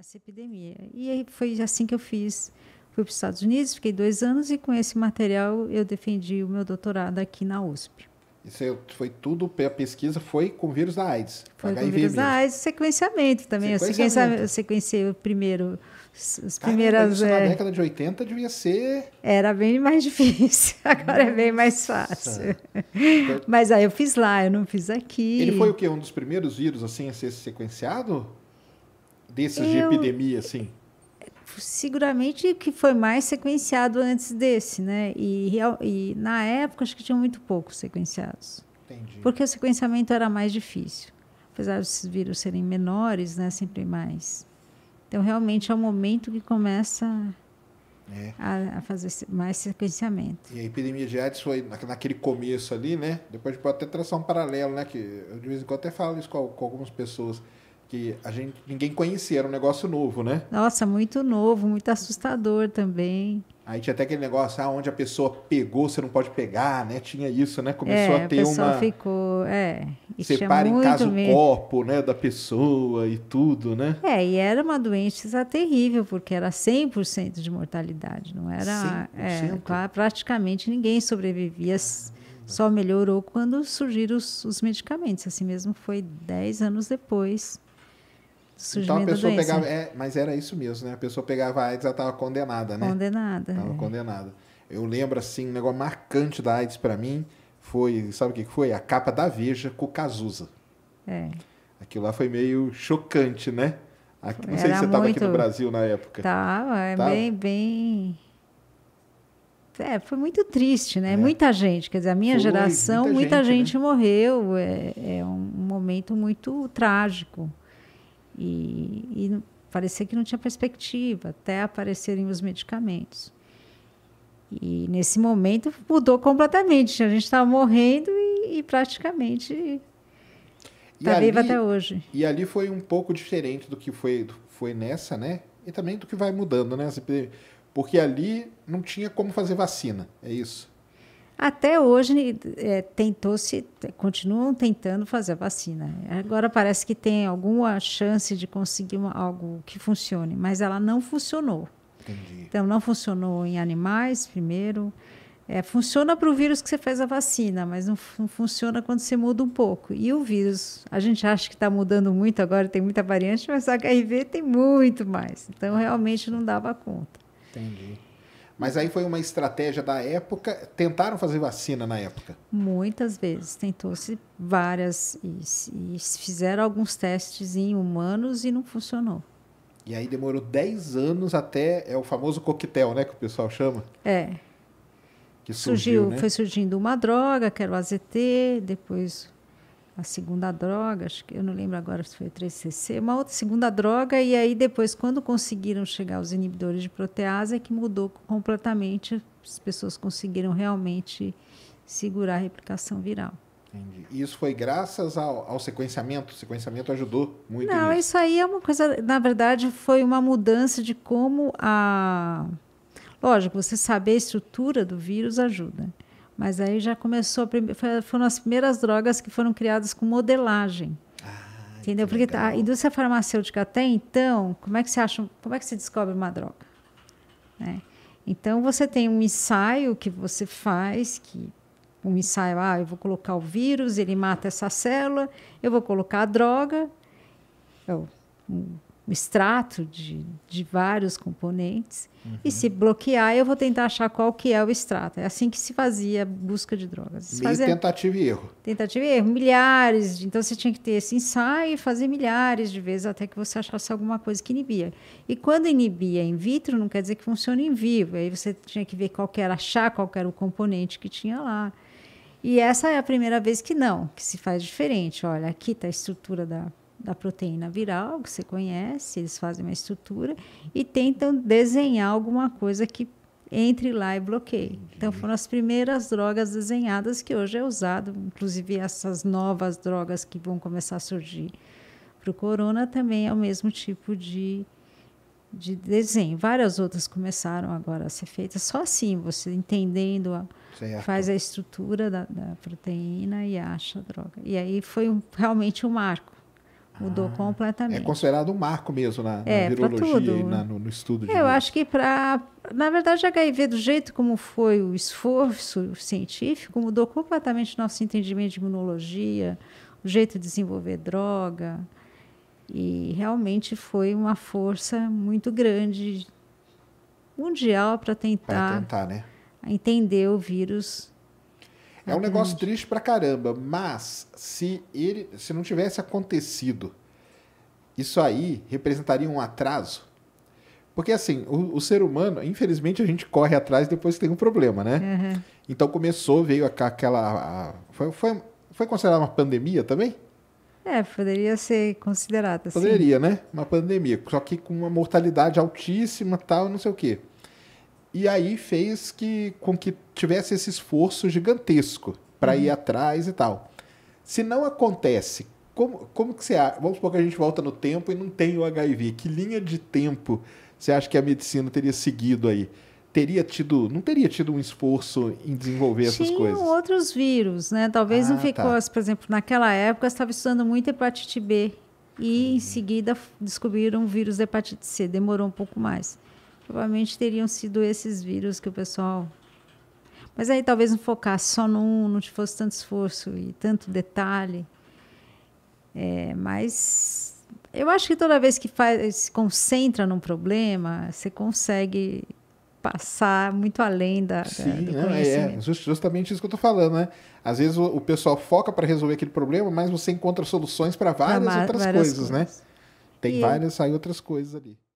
essa epidemia. E aí foi assim que eu fiz. Fui para os Estados Unidos, fiquei dois anos e com esse material eu defendi o meu doutorado aqui na USP. Isso foi tudo, a pesquisa foi com vírus da AIDS. Foi com vírus mesmo. da AIDS, sequenciamento também. Sequenciamento. Eu, sequenciei o primeiro, as primeiras... Caramba, é... na década de 80 devia ser... Era bem mais difícil, agora Nossa. é bem mais fácil. Então Mas aí eu fiz lá, eu não fiz aqui. Ele foi o quê? Um dos primeiros vírus assim, a ser sequenciado? desses eu, de epidemia, assim? Seguramente que foi mais sequenciado antes desse, né? E, e na época acho que tinha muito poucos sequenciados. Entendi. Porque o sequenciamento era mais difícil. Apesar desses vírus serem menores, né? Sempre mais. Então, realmente é o momento que começa é. a, a, fazer mais sequenciamento. E a epidemia de AIDS foi naquele começo ali, né? Depois a gente pode até traçar um paralelo, né? Que eu de vez em quando até falo isso com, com algumas pessoas que a gente ninguém conhecia, era um negócio novo, né? Nossa, muito novo, muito assustador também. Aí tinha até aquele negócio, ah, onde a pessoa pegou, você não pode pegar, né? Tinha isso, né? Começou é, a ter a pessoa uma. ficou, é. Separa em casa medo. o corpo, né? Da pessoa e tudo, né? É, e era uma doença terrível, porque era 100% de mortalidade, não era. 100%? É, praticamente ninguém sobrevivia. Só melhorou quando surgiram os, os medicamentos. Assim mesmo foi 10 anos depois então a pessoa pegava. É, mas era isso mesmo, né? A pessoa pegava a AIDS, ela estava condenada, né? Condenada. Estava é. condenada. Eu lembro, assim, um negócio marcante da AIDS para mim foi, sabe o que foi? A capa da Veja com o Cazuza. É. Aquilo lá foi meio chocante, né? Aqui, não era sei se você estava muito... aqui no Brasil na época. Tava, é tava? bem, bem. É, foi muito triste, né? É. Muita gente, quer dizer, a minha foi, geração, muita, muita gente, gente né? morreu. É, é um momento muito trágico. E, e parecia que não tinha perspectiva, até aparecerem os medicamentos. E nesse momento mudou completamente. A gente estava morrendo e, e praticamente está viva até hoje. E ali foi um pouco diferente do que foi, foi nessa, né? E também do que vai mudando, né? Porque ali não tinha como fazer vacina, é isso? Até hoje é, tentou-se, continuam tentando fazer a vacina. Agora parece que tem alguma chance de conseguir uma, algo que funcione, mas ela não funcionou. Entendi. Então não funcionou em animais primeiro. É, funciona para o vírus que você faz a vacina, mas não, não, funciona quando você muda um pouco. E o vírus, a gente acha que está mudando muito agora, tem muita variante, mas a HIV tem muito mais. Então, realmente não dava conta. Entendi. Mas aí foi uma estratégia da época. Tentaram fazer vacina na época? Muitas vezes. Tentou-se várias. E, e fizeram alguns testes em humanos e não funcionou. E aí demorou 10 anos até. É o famoso coquetel, né? Que o pessoal chama. É. Que surgiu, surgiu né? Foi surgindo uma droga, que era o AZT, depois a segunda droga, acho que eu não lembro agora se foi 3CC, uma outra segunda droga, e aí depois, quando conseguiram chegar os inibidores de protease, é que mudou completamente, as pessoas conseguiram realmente segurar a replicação viral. Entendi. E isso foi graças ao, ao, sequenciamento? O sequenciamento ajudou muito Não, nisso. isso aí é uma coisa, na verdade, foi uma mudança de como a. Lógico, você saber a estrutura do vírus ajuda. Mas aí já começou, prime... foram as primeiras drogas que foram criadas com modelagem. Ah, entendeu? Porque tá, legal. a indústria farmacêutica até então, como é que você acha, como é que se descobre uma droga? Né? Então você tem um ensaio que você faz, que um ensaio, ah, eu vou colocar o vírus, ele mata essa célula, eu vou colocar a droga, eu, um extrato de, de vários componentes. Uhum. E se bloquear, eu vou tentar achar qual que é o extrato. É assim que se fazia a busca de drogas. Se fazia... tentativa e erro. Tentativa e erro, milhares. De... Então você tinha que ter esse ensaio e fazer milhares de vezes até que você achasse alguma coisa que inibia. E quando inibia in vitro, não quer dizer que funciona em vivo. Aí você tinha que ver qual que era, achar qual era o componente que tinha lá. E essa é a primeira vez que não, que se faz diferente. Olha, aqui está a estrutura da da proteína viral, que você conhece, eles fazem uma estrutura e tentam desenhar alguma coisa que entre lá e bloqueie. Então foram as primeiras drogas desenhadas que hoje é usado, inclusive essas novas drogas que vão começar a surgir para o corona também é o mesmo tipo de de desenho. Várias outras começaram agora a ser feitas só assim, você entendendo, a, faz a estrutura da, da, proteína e acha a droga. E aí foi um, realmente um marco. Mudou ah, completamente. É considerado um marco mesmo na, é, na virologia e na, né? no, no, estudo de Eu acho que para. Na verdade, HIV, do jeito como foi o esforço científico, mudou completamente nosso entendimento de imunologia, o jeito de desenvolver droga. E realmente foi uma força muito grande mundial para tentar, tentar né? entender o vírus é um negócio triste pra caramba, mas se ele, se não tivesse acontecido, isso aí representaria um atraso. Porque assim, o, o ser humano, infelizmente, a gente corre atrás depois que tem um problema, né? Uhum. Então começou, veio aquela. A, foi, foi, foi considerada uma pandemia também? É, poderia ser considerada. Poderia, sim. né? Uma pandemia. Só que com uma mortalidade altíssima tal, não sei o quê. E aí fez que com que tivesse esse esforço gigantesco para uhum. ir atrás e tal. Se não acontece, como, como que você acha? Vamos supor que a gente volta no tempo e não tem o HIV. Que linha de tempo você acha que a medicina teria seguido aí? teria tido, não teria tido um esforço em desenvolver essas coisas. Tinham outros vírus, né? Talvez ah, não ficou, tá. por exemplo, naquela época estava estudando muito hepatite B e em uhum. seguida descobriram o vírus da hepatite C, demorou um pouco mais provavelmente teriam sido esses vírus que o pessoal. Mas aí talvez não focasse só num, não te fosse tanto esforço e tanto detalhe. É, mas eu acho que toda vez que faz, se concentra num problema, você consegue passar muito além da, Sim, da, do né? É, é justamente isso que eu estou falando, né? Às vezes o, o pessoal foca para resolver aquele problema, mas você encontra soluções para várias pra outras várias coisas, né? coisas, né? Tem e várias, sai outras coisas ali.